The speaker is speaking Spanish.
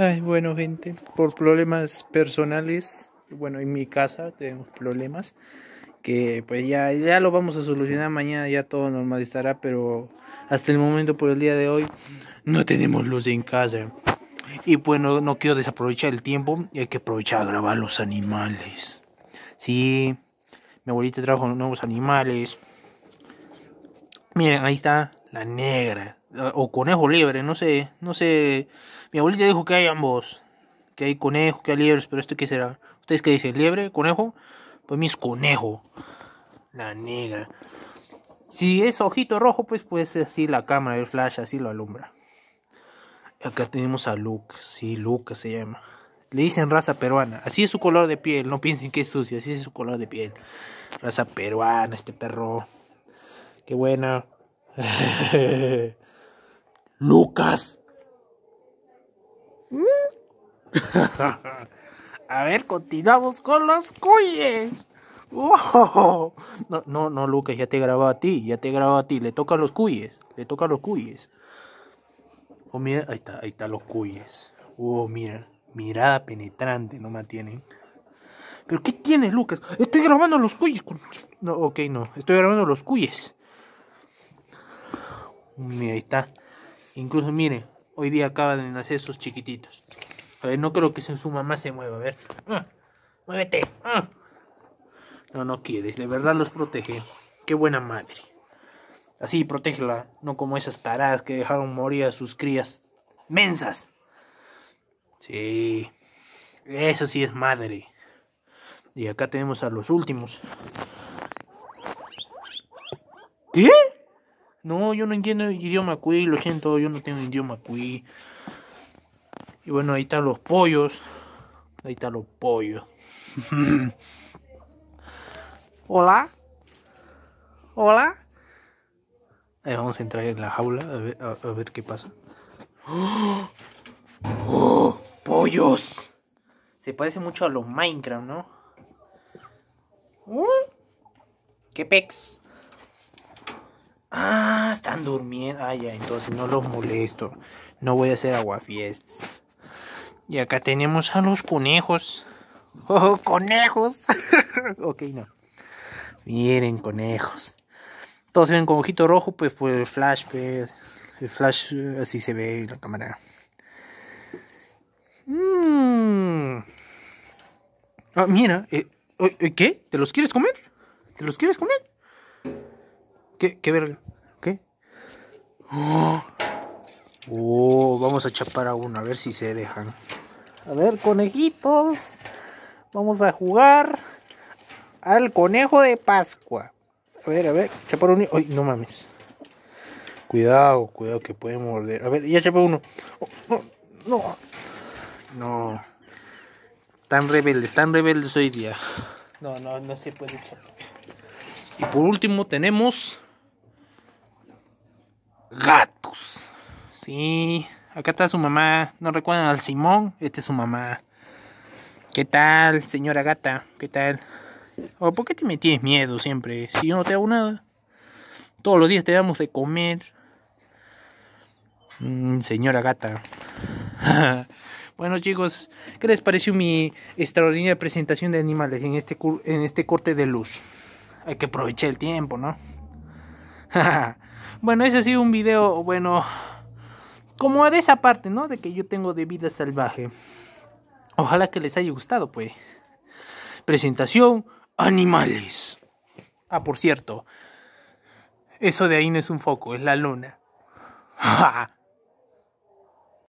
Ay, bueno, gente, por problemas personales, bueno, en mi casa tenemos problemas que pues ya ya lo vamos a solucionar mañana, ya todo normal estará, pero hasta el momento por el día de hoy no tenemos luz en casa. Y bueno, no quiero desaprovechar el tiempo, y hay que aprovechar a grabar los animales. Sí, mi abuelita trajo nuevos animales. Miren, ahí está la negra o conejo liebre, no sé, no sé. Mi abuelita dijo que hay ambos, que hay conejo, que hay liebres, pero esto qué será? ¿Ustedes qué dicen? ¿Liebre? ¿Conejo? Pues mis conejo. La negra. Si es ojito rojo, pues puede ser así la cámara, el flash, así lo alumbra. Acá tenemos a Luke, sí, Luke se llama. Le dicen raza peruana, así es su color de piel, no piensen que es sucio, así es su color de piel. Raza peruana, este perro. Qué buena. Lucas. A ver, continuamos con los cuyes. no, no, no, Lucas, ya te grabó a ti, ya te grabo a ti. Le toca los cuyes, le toca a los cuyes. Oh, mira, ahí está, ahí está los cuyes. Oh, mira, mirada penetrante, no me tienen. ¿Pero qué tienes, Lucas? Estoy grabando los cuyes. No, ok, no, estoy grabando los cuyes. Mm, mira, ahí está. Incluso mire, hoy día acaban de nacer esos chiquititos. A ver, no creo que su mamá se mueva, a ver. Ah, ¡Muévete! Ah. No, no quieres, de verdad los protege. Qué buena madre. Así protégela, no como esas taradas que dejaron morir a sus crías. ¡Mensas! Sí, eso sí es madre. Y acá tenemos a los últimos. ¿Qué? No, yo no entiendo el idioma cuy, lo siento, yo no tengo idioma cuy. Y bueno, ahí están los pollos. Ahí están los pollos. Hola. Hola. vamos a entrar en la jaula a ver, qué pasa. ¡Oh! ¡Pollos! Se parece mucho a los Minecraft, ¿no? ¿Mm? ¿Qué pecs! Ah, están durmiendo. Ah, ya, entonces no los molesto. No voy a hacer aguafiestas. Y acá tenemos a los conejos. ¡Oh, conejos! ok, no. Miren, conejos. Todos se ven con ojito rojo, pues por el flash, pues. El flash eh, así se ve en la cámara. mmm, mira. Eh, ¿Qué? ¿Te los quieres comer? ¿Te los quieres comer? ¿Qué? ¿Qué verga? ¿Qué? Oh, vamos a chapar a uno, a ver si se dejan. A ver, conejitos. Vamos a jugar al conejo de Pascua. A ver, a ver, chapar uno. Ay, no mames. Cuidado, cuidado que puede morder. A ver, ya chapé uno. Oh, no, no. Tan rebeldes, tan rebeldes hoy día. No, no, no se puede chapar. Y por último tenemos gatos. Sí, acá está su mamá. ¿No recuerdan al Simón? Este es su mamá. ¿Qué tal, señora gata? ¿Qué tal? ¿O ¿Por qué te me miedo siempre? Si yo no te hago nada. Todos los días te damos de comer. Mm, señora gata. bueno chicos, ¿qué les pareció mi extraordinaria presentación de animales en este, en este corte de luz? Hay que aprovechar el tiempo, ¿no? Bueno, ese ha sido un video, bueno, como de esa parte, ¿no? De que yo tengo de vida salvaje. Ojalá que les haya gustado, pues. Presentación, animales. Ah, por cierto, eso de ahí no es un foco, es la luna.